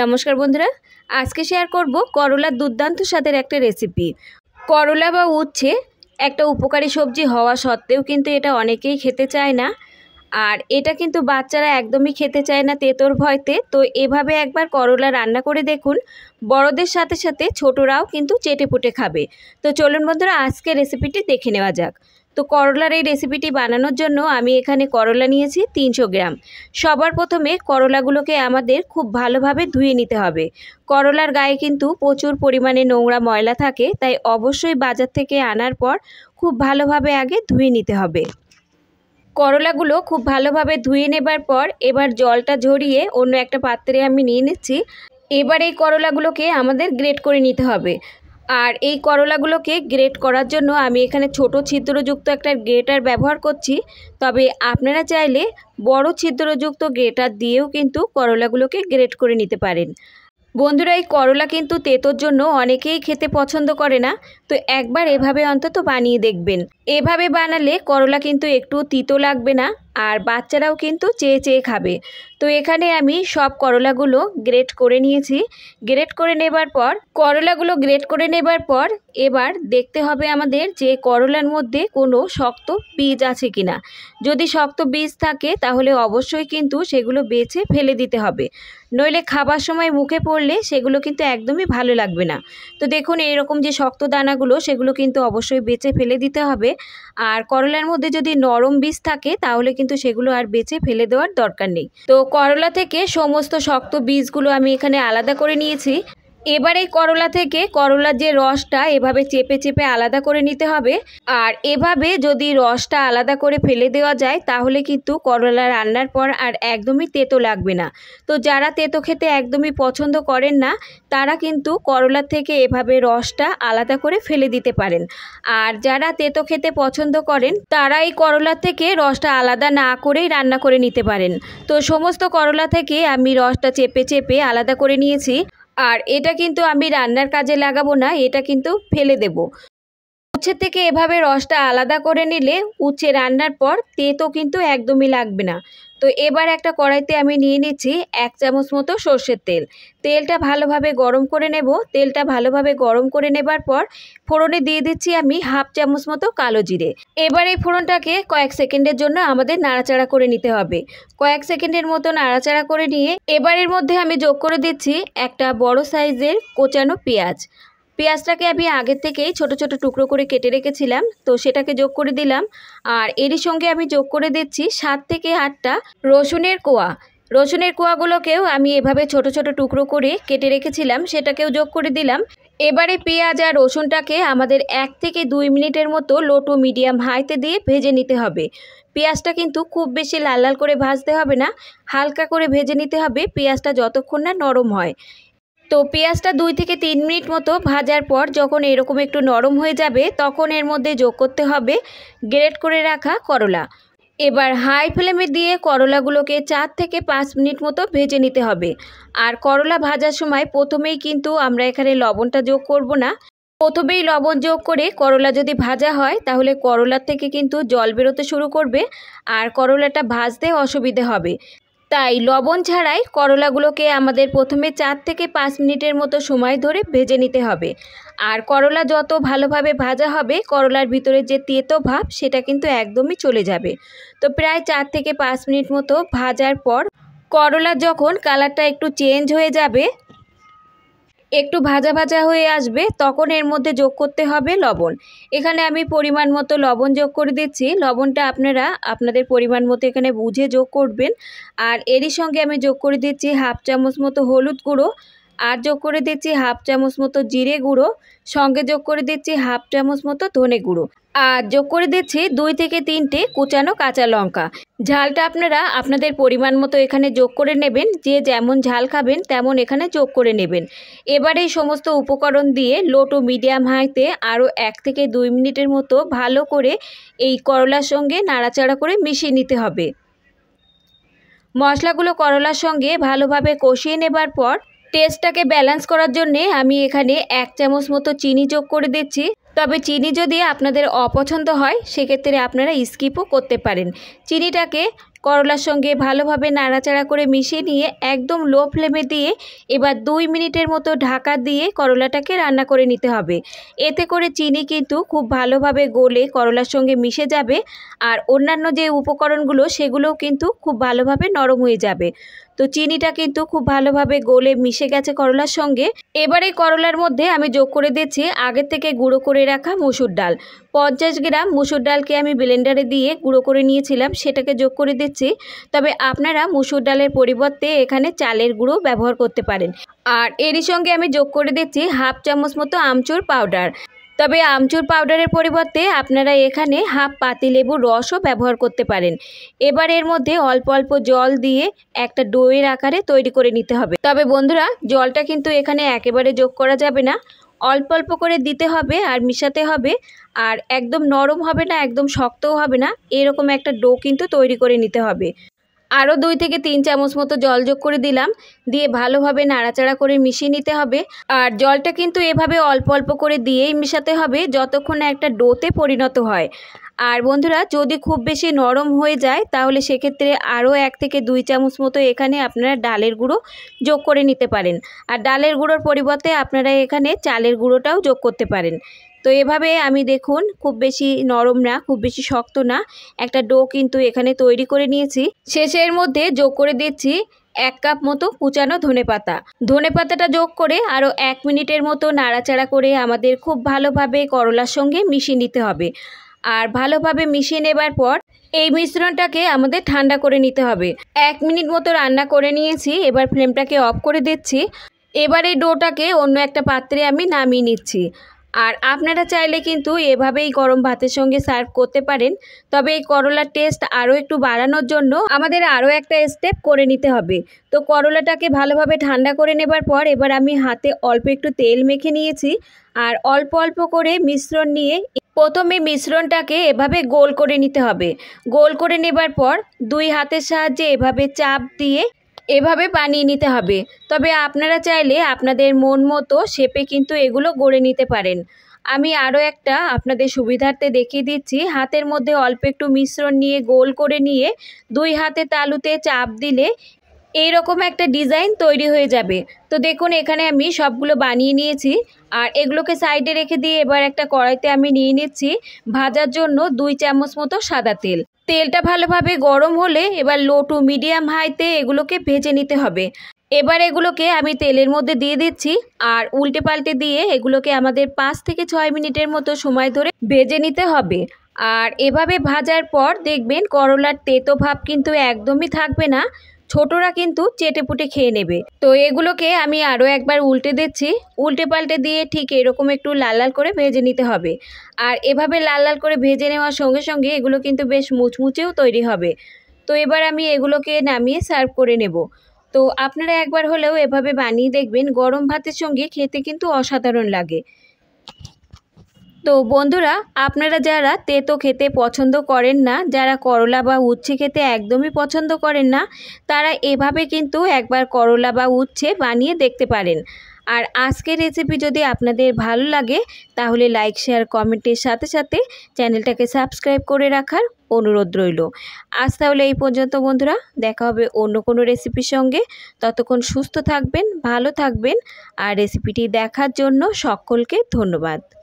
নমস্কার বন্ধুরা আজকে শেয়ার করব করলার দুর্দান্ত স্বাদের একটা রেসিপি করলা বা উচ্ছে একটা উপকারী সবজি হওয়া সত্ত্বেও কিন্তু এটা অনেকেই খেতে চায় না আর এটা কিন্তু বাচ্চারা একদমই খেতে চায় না তেতোর ভয়তে তো এভাবে একবার করলা রান্না করে দেখুন বড়দের সাথে সাথে ছোটরাও কিন্তু চেটেপুটে খাবে তো চলুন বন্ধুরা আজকে রেসিপিটি দেখে নেওয়া যাক তো করলার এই রেসিপিটি বানানোর জন্য আমি এখানে করলা নিয়েছি তিনশো গ্রাম সবার প্রথমে করলাগুলোকে আমাদের খুব ভালোভাবে ধুয়ে নিতে হবে করলার গায়ে কিন্তু প্রচুর পরিমাণে নোংরা ময়লা থাকে তাই অবশ্যই বাজার থেকে আনার পর খুব ভালোভাবে আগে ধুয়ে নিতে হবে করলাগুলো খুব ভালোভাবে ধুয়ে নেবার পর এবার জলটা ঝরিয়ে অন্য একটা পাত্রে আমি নিয়ে নিচ্ছি এবার এই করলাগুলোকে আমাদের গ্রেট করে নিতে হবে আর এই করলাগুলোকে গ্রেট করার জন্য আমি এখানে ছোট ছিদ্রযুক্ত একটা গ্রেটার ব্যবহার করছি তবে আপনারা চাইলে বড় ছিদ্রযুক্ত গ্রেটার দিয়েও কিন্তু করলাগুলোকে গ্রেট করে নিতে পারেন বন্ধুরা এই করলা কিন্তু তেতোর জন্য অনেকেই খেতে পছন্দ করে না তো একবার এভাবে অন্তত বানিয়ে দেখবেন এভাবে বানালে করলা কিন্তু একটু তিতো লাগবে না আর বাচ্চারাও কিন্তু চেয়ে চেয়ে খাবে তো এখানে আমি সব করলাগুলো গ্রেট করে নিয়েছি গ্রেট করে নেবার পর করলাগুলো গ্রেট করে নেবার পর এবার দেখতে হবে আমাদের যে করলার মধ্যে কোনো শক্ত বীজ আছে কিনা যদি শক্ত বীজ থাকে তাহলে অবশ্যই কিন্তু সেগুলো বেছে ফেলে দিতে হবে নইলে খাবার সময় মুখে পড়লে সেগুলো কিন্তু একদমই ভালো লাগবে না তো দেখুন এরকম যে শক্ত দানাগুলো সেগুলো কিন্তু অবশ্যই বেছে ফেলে দিতে হবে আর করলার মধ্যে যদি নরম বীজ থাকে তাহলে কিন্তু কিন্তু সেগুলো আর বেছে ফেলে দেওয়ার দরকার নেই তো করলা থেকে সমস্ত শক্ত বীজগুলো আমি এখানে আলাদা করে নিয়েছি এবার এই করলা থেকে করলার যে রসটা এভাবে চেপে চেপে আলাদা করে নিতে হবে আর এভাবে যদি রসটা আলাদা করে ফেলে দেওয়া যায় তাহলে কিন্তু করলা রান্নার পর আর একদমই তেতো লাগবে না তো যারা তেতো খেতে একদমই পছন্দ করেন না তারা কিন্তু করলার থেকে এভাবে রসটা আলাদা করে ফেলে দিতে পারেন আর যারা তেতো খেতে পছন্দ করেন তারা এই করলার থেকে রসটা আলাদা না করেই রান্না করে নিতে পারেন তো সমস্ত করলা থেকে আমি রসটা চেপে চেপে আলাদা করে নিয়েছি আর এটা কিন্তু আমি রান্নার কাজে লাগাবো না এটা কিন্তু ফেলে দেব উচ্ছে থেকে এভাবে রসটা আলাদা করে নিলে উচ্ছে রান্নার পর তেতো কিন্তু একদমই লাগবে না তো এবার একটা কড়াইতে আমি নিয়ে নিচ্ছি এক চামচ মতো সর্ষের তেল তেলটা ভালোভাবে গরম করে নেব তেলটা ভালোভাবে গরম করে নেবার পর ফোড়নে দিয়ে দিচ্ছি আমি হাফ চামচ মতো কালো জিরে এবার এই ফোড়নটাকে কয়েক সেকেন্ডের জন্য আমাদের নাড়াচাড়া করে নিতে হবে কয়েক সেকেন্ডের মতো নাড়াচাড়া করে নিয়ে এবারের মধ্যে আমি যোগ করে দিচ্ছি একটা বড় সাইজের কোচানো পেঁয়াজ পেঁয়াজটাকে আমি আগে থেকেই ছোট ছোট টুকরো করে কেটে রেখেছিলাম তো সেটাকে যোগ করে দিলাম আর এরই সঙ্গে আমি যোগ করে দিচ্ছি সাত থেকে আটটা রসুনের কোয়া রসুনের কোয়াগুলোকেও আমি এভাবে ছোট ছোট টুকরো করে কেটে রেখেছিলাম সেটাকেও যোগ করে দিলাম এবারে পেঁয়াজ আর রসুনটাকে আমাদের এক থেকে দুই মিনিটের মতো লো টু মিডিয়াম হাইতে দিয়ে ভেজে নিতে হবে পেঁয়াজটা কিন্তু খুব বেশি লাল লাল করে ভাজতে হবে না হালকা করে ভেজে নিতে হবে পেঁয়াজটা যতক্ষণ না নরম হয় তো পেঁয়াজটা দুই থেকে তিন মিনিট মতো ভাজার পর যখন এরকম একটু নরম হয়ে যাবে তখন এর মধ্যে যোগ করতে হবে গ্রেট করে রাখা করলা এবার হাই ফ্লেমে দিয়ে করলাগুলোকে চার থেকে পাঁচ মিনিট মতো ভেজে নিতে হবে আর করলা ভাজার সময় প্রথমেই কিন্তু আমরা এখানে লবণটা যোগ করব না প্রথমেই লবণ যোগ করে করলা যদি ভাজা হয় তাহলে করলার থেকে কিন্তু জল বেরোতে শুরু করবে আর করলাটা ভাজতে অসুবিধে হবে তাই লবণ ছাড়াই করলাগুলোকে আমাদের প্রথমে চার থেকে পাঁচ মিনিটের মতো সময় ধরে ভেজে নিতে হবে আর করলা যত ভালোভাবে ভাজা হবে করলার ভিতরে যে তেতো ভাব সেটা কিন্তু একদমই চলে যাবে তো প্রায় চার থেকে পাঁচ মিনিট মতো ভাজার পর করলা যখন কালারটা একটু চেঞ্জ হয়ে যাবে একটু ভাজা ভাজা হয়ে আসবে তখন এর মধ্যে যোগ করতে হবে লবণ এখানে আমি পরিমাণ মতো লবণ যোগ করে দিচ্ছি লবণটা আপনারা আপনাদের পরিমাণ মতো এখানে বুঝে যোগ করবেন আর এরই সঙ্গে আমি যোগ করে দিচ্ছি হাফ চামচ মতো হলুদ গুঁড়ো আর যোগ করে দিচ্ছি হাফ চামচ মতো জিরে গুঁড়ো সঙ্গে যোগ করে দিচ্ছি হাফ চামচ মতো ধনে গুঁড়ো আর যোগ করে দিচ্ছি দুই থেকে তিনটে কুচানো কাঁচা লঙ্কা ঝালটা আপনারা আপনাদের পরিমাণ মতো এখানে যোগ করে নেবেন যে যেমন ঝাল খাবেন তেমন এখানে যোগ করে নেবেন এবার এই সমস্ত উপকরণ দিয়ে লো টু মিডিয়াম হাইতে আরও এক থেকে দুই মিনিটের মতো ভালো করে এই করলার সঙ্গে নাড়াচাড়া করে মিশিয়ে নিতে হবে মশলাগুলো করলার সঙ্গে ভালোভাবে কষিয়ে নেবার পর টেস্টটাকে ব্যালেন্স করার জন্যে আমি এখানে এক চামচ মতো চিনি যোগ করে দিচ্ছি তবে চিনি যদি আপনাদের অপছন্দ হয় সেক্ষেত্রে আপনারা স্কিপও করতে পারেন চিনিটাকে করলার সঙ্গে ভালোভাবে নাড়াচাড়া করে মিশিয়ে নিয়ে একদম লো ফ্লেমে দিয়ে এবার দুই মিনিটের মতো ঢাকা দিয়ে করলাটাকে রান্না করে নিতে হবে এতে করে চিনি কিন্তু খুব ভালোভাবে গলে করলার সঙ্গে মিশে যাবে আর অন্যান্য যে উপকরণগুলো সেগুলোও কিন্তু খুব ভালোভাবে নরম হয়ে যাবে তো চিনিটা কিন্তু খুব ভালোভাবে গোলে মিশে গেছে করলার সঙ্গে এবারে করলার মধ্যে আমি যোগ করে দিচ্ছি আগের থেকে গুঁড়ো করে রাখা মুসুর ডাল পঞ্চাশ গ্রাম মুসুর ডালকে আমি ব্লেন্ডারে দিয়ে গুঁড়ো করে নিয়েছিলাম সেটাকে যোগ করে দিচ্ছি তবে আপনারা মুসুর ডালের পরিবর্তে এখানে চালের গুঁড়ো ব্যবহার করতে পারেন আর এরই সঙ্গে আমি যোগ করে দিচ্ছি হাফ চামচ মতো আমচুর পাউডার তবে আমচুর পাউডারের পরিবর্তে আপনারা এখানে হাফ পাতিলেবুর রসও ব্যবহার করতে পারেন এবার এর মধ্যে অল্প অল্প জল দিয়ে একটা ডোয়ের আকারে তৈরি করে নিতে হবে তবে বন্ধুরা জলটা কিন্তু এখানে একেবারে যোগ করা যাবে না অল্প অল্প করে দিতে হবে আর মিশাতে হবে আর একদম নরম হবে না একদম শক্তও হবে না এরকম একটা ডো কিন্তু তৈরি করে নিতে হবে আরও দুই থেকে তিন চামচ মতো জল যোগ করে দিলাম দিয়ে ভালোভাবে নাড়াচাড়া করে মিশিয়ে নিতে হবে আর জলটা কিন্তু এভাবে অল্প অল্প করে দিয়েই মেশাতে হবে যতক্ষণ একটা ডোতে পরিণত হয় আর বন্ধুরা যদি খুব বেশি নরম হয়ে যায় তাহলে সেক্ষেত্রে আরও এক থেকে দুই চামচ মতো এখানে আপনারা ডালের গুঁড়ো যোগ করে নিতে পারেন আর ডালের গুঁড়োর পরিবর্তে আপনারা এখানে চালের গুঁড়োটাও যোগ করতে পারেন তো এভাবে আমি দেখুন খুব বেশি নরম না খুব বেশি শক্ত না একটা ডো কিন্তু এখানে তৈরি করে নিয়েছি শেষের মধ্যে যোগ করে দিচ্ছি এক কাপ মতো কুচানো ধনে পাতা ধনে পাতাটা যোগ করে আরও এক মিনিটের মতো নাড়াচাড়া করে আমাদের খুব ভালোভাবে করলার সঙ্গে মিশিয়ে নিতে হবে আর ভালোভাবে মিশিয়ে নেবার পর এই মিশ্রণটাকে আমাদের ঠান্ডা করে নিতে হবে এক মিনিট মতো রান্না করে নিয়েছি এবার ফ্লেমটাকে অফ করে দিচ্ছি এবার এই ডোটাকে অন্য একটা পাত্রে আমি নামিয়ে নিচ্ছি আর আপনারা চাইলে কিন্তু এভাবেই গরম ভাতের সঙ্গে সার্ভ করতে পারেন তবে এই করলার টেস্ট আরও একটু বাড়ানোর জন্য আমাদের আরও একটা স্টেপ করে নিতে হবে তো করলাটাকে ভালোভাবে ঠান্ডা করে নেবার পর এবার আমি হাতে অল্প একটু তেল মেখে নিয়েছি আর অল্প অল্প করে মিশ্রণ নিয়ে প্রথমে মিশ্রণটাকে এভাবে গোল করে নিতে হবে গোল করে নেবার পর দুই হাতের সাহায্যে এভাবে চাপ দিয়ে এভাবে বানিয়ে নিতে হবে তবে আপনারা চাইলে আপনাদের মন মতো শেপে কিন্তু এগুলো গড়ে নিতে পারেন আমি আরও একটা আপনাদের সুবিধার্থে দেখিয়ে দিচ্ছি হাতের মধ্যে অল্প একটু মিশ্রণ নিয়ে গোল করে নিয়ে দুই হাতে তালুতে চাপ দিলে এই রকম একটা ডিজাইন তৈরি হয়ে যাবে তো দেখুন এখানে আমি সবগুলো বানিয়ে নিয়েছি আর এগুলোকে সাইডে রেখে দিয়ে এবার একটা কড়াইতে আমি নিয়ে নিচ্ছি ভাজার জন্য দুই চামচ মতো সাদা তেল তেলটা ভালোভাবে গরম হলে এবার লো টু মিডিয়াম হাইতে এগুলোকে ভেজে নিতে হবে এবার এগুলোকে আমি তেলের মধ্যে দিয়ে দিচ্ছি আর উল্টে পাল্টে দিয়ে এগুলোকে আমাদের পাঁচ থেকে ছয় মিনিটের মতো সময় ধরে ভেজে নিতে হবে আর এভাবে ভাজার পর দেখবেন করলার তেতো ভাব কিন্তু একদমই থাকবে না ছোটরা কিন্তু চেটেপুটে খেয়ে নেবে তো এগুলোকে আমি আরও একবার উল্টে দিচ্ছি উল্টে পাল্টে দিয়ে ঠিক এরকম একটু লাল লাল করে ভেজে নিতে হবে আর এভাবে লাল লাল করে ভেজে নেওয়ার সঙ্গে সঙ্গে এগুলো কিন্তু বেশ মুচমুচেও তৈরি হবে তো এবার আমি এগুলোকে নামিয়ে সার্ভ করে নেব তো আপনারা একবার হলেও এভাবে বানিয়ে দেখবেন গরম ভাতের সঙ্গে খেতে কিন্তু অসাধারণ লাগে তো বন্ধুরা আপনারা যারা তেতো খেতে পছন্দ করেন না যারা করলা বা উচ্ছে খেতে একদমই পছন্দ করেন না তারা এভাবে কিন্তু একবার করলা বা উচ্ছে বানিয়ে দেখতে পারেন আর আজকের রেসিপি যদি আপনাদের ভালো লাগে তাহলে লাইক শেয়ার কমেন্টের সাথে সাথে চ্যানেলটাকে সাবস্ক্রাইব করে রাখার অনুরোধ রইল আজ তাহলে এই পর্যন্ত বন্ধুরা দেখা হবে অন্য কোনো রেসিপির সঙ্গে ততক্ষণ সুস্থ থাকবেন ভালো থাকবেন আর রেসিপিটি দেখার জন্য সকলকে ধন্যবাদ